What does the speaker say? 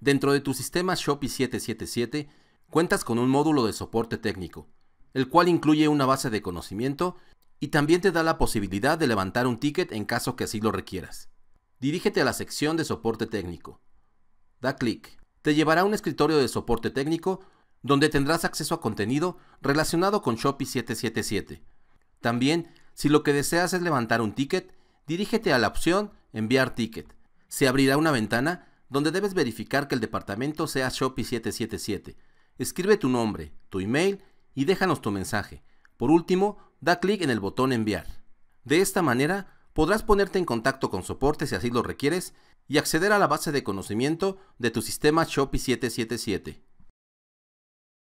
Dentro de tu sistema Shopee 777 cuentas con un módulo de soporte técnico, el cual incluye una base de conocimiento y también te da la posibilidad de levantar un ticket en caso que así lo requieras. Dirígete a la sección de soporte técnico. Da clic. Te llevará a un escritorio de soporte técnico donde tendrás acceso a contenido relacionado con Shopee 777. También, si lo que deseas es levantar un ticket, dirígete a la opción Enviar ticket. Se abrirá una ventana donde debes verificar que el departamento sea Shopi 777. Escribe tu nombre, tu email y déjanos tu mensaje. Por último, da clic en el botón enviar. De esta manera, podrás ponerte en contacto con soporte si así lo requieres y acceder a la base de conocimiento de tu sistema Shopee 777.